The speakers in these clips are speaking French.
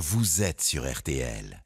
vous êtes sur RTL.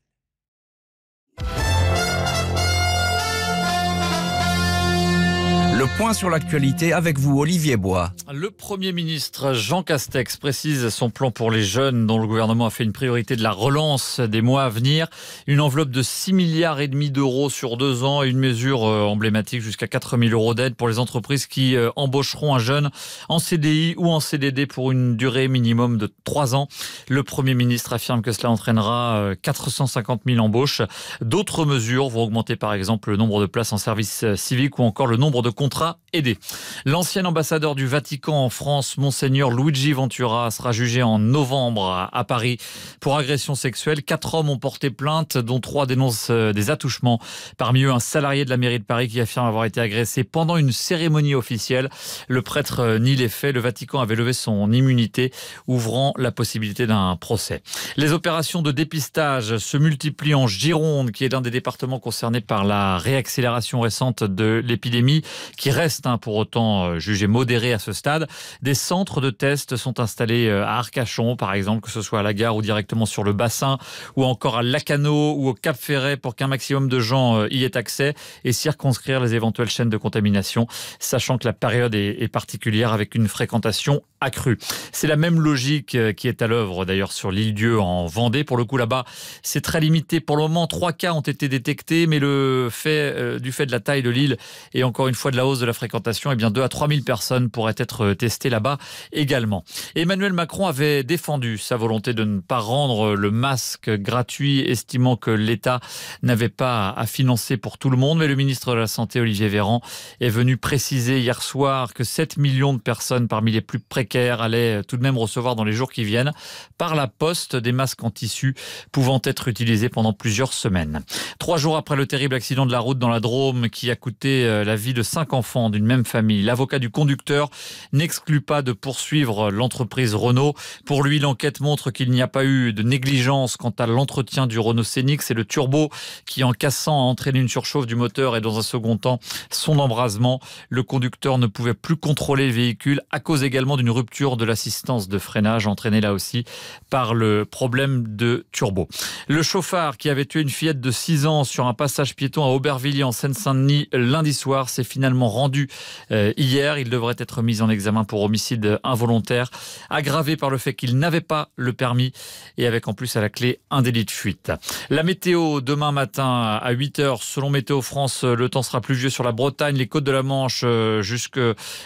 point sur l'actualité avec vous, Olivier Bois. Le Premier ministre Jean Castex précise son plan pour les jeunes dont le gouvernement a fait une priorité de la relance des mois à venir. Une enveloppe de 6 milliards et demi d'euros sur deux ans et une mesure euh, emblématique jusqu'à 4 000 euros d'aide pour les entreprises qui euh, embaucheront un jeune en CDI ou en CDD pour une durée minimum de trois ans. Le Premier ministre affirme que cela entraînera 450 euh, 000 embauches. D'autres mesures vont augmenter par exemple le nombre de places en service civique ou encore le nombre de contrats aidé. L'ancien ambassadeur du Vatican en France, Monseigneur Luigi Ventura, sera jugé en novembre à Paris pour agression sexuelle. Quatre hommes ont porté plainte, dont trois dénoncent euh, des attouchements. Parmi eux, un salarié de la mairie de Paris qui affirme avoir été agressé pendant une cérémonie officielle. Le prêtre euh, nie les faits. Le Vatican avait levé son immunité, ouvrant la possibilité d'un procès. Les opérations de dépistage se multiplient en Gironde, qui est l'un des départements concernés par la réaccélération récente de l'épidémie, qui reste hein, pour autant euh, jugé modéré à ce stade. Des centres de tests sont installés euh, à Arcachon, par exemple, que ce soit à la gare ou directement sur le bassin, ou encore à Lacano ou au Cap Ferret pour qu'un maximum de gens euh, y aient accès et circonscrire les éventuelles chaînes de contamination, sachant que la période est, particulière avec une fréquentation accrue. C'est la même logique qui est à l'œuvre d'ailleurs sur l'île Dieu en Vendée. Pour le coup, là-bas, c'est très limité. Pour le moment, trois cas ont été détectés, mais le fait du fait de la taille de l'île et encore une fois de la hausse de la fréquentation, et eh bien 2 à 3 000 personnes pourraient être euh, testées là-bas également. Emmanuel Macron avait défendu sa volonté de ne pas rendre le masque gratuit, estimant que l'État n'avait pas à financer pour tout le monde. Mais le ministre de la Santé, Olivier Véran, est venu préciser hier soir que 7 millions de personnes parmi les plus précaires allaient tout de même recevoir dans les jours qui viennent par la poste des masques en tissu pouvant être utilisés pendant plusieurs semaines. Trois jours après le terrible accident de la route dans la Drôme qui a coûté euh, la vie de cinq enfants, d'une même famille. L'avocat du conducteur n'exclut pas de poursuivre l'entreprise Renault. Pour lui, l'enquête montre qu'il n'y a pas eu de négligence quant à l'entretien du Renault Scénic. C'est le turbo qui, en cassant, a entraîné une surchauffe du moteur et, dans un second temps, son embrasement. Le conducteur ne pouvait plus contrôler le véhicule à cause également d'une rupture de l'assistance de freinage entraînée là aussi par le problème de turbo. Le chauffard qui avait tué une fillette de 6 ans sur un passage piéton à Aubervilliers en Seine-Saint-Denis lundi soir s'est finalement rendu rendu euh, hier. Il devrait être mis en examen pour homicide involontaire, aggravé par le fait qu'il n'avait pas le permis et avec en plus à la clé un délit de fuite. La météo demain matin à 8h, selon Météo France, le temps sera pluvieux sur la Bretagne, les côtes de la Manche euh, jusque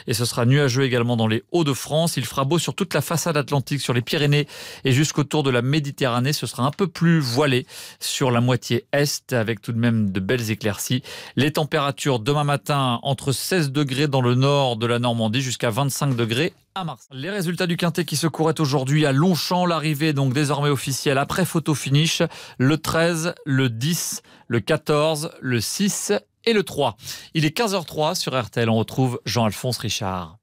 et ce sera nuageux également dans les Hauts-de-France. Il fera beau sur toute la façade atlantique, sur les Pyrénées et jusqu'autour de la Méditerranée. Ce sera un peu plus voilé sur la moitié est avec tout de même de belles éclaircies. Les températures demain matin entre 16 degrés dans le nord de la Normandie jusqu'à 25 degrés à Mars. Les résultats du Quintet qui se couraient aujourd'hui à Longchamp, l'arrivée donc désormais officielle après photo finish, le 13, le 10, le 14, le 6 et le 3. Il est 15h03 sur RTL, on retrouve Jean-Alphonse Richard.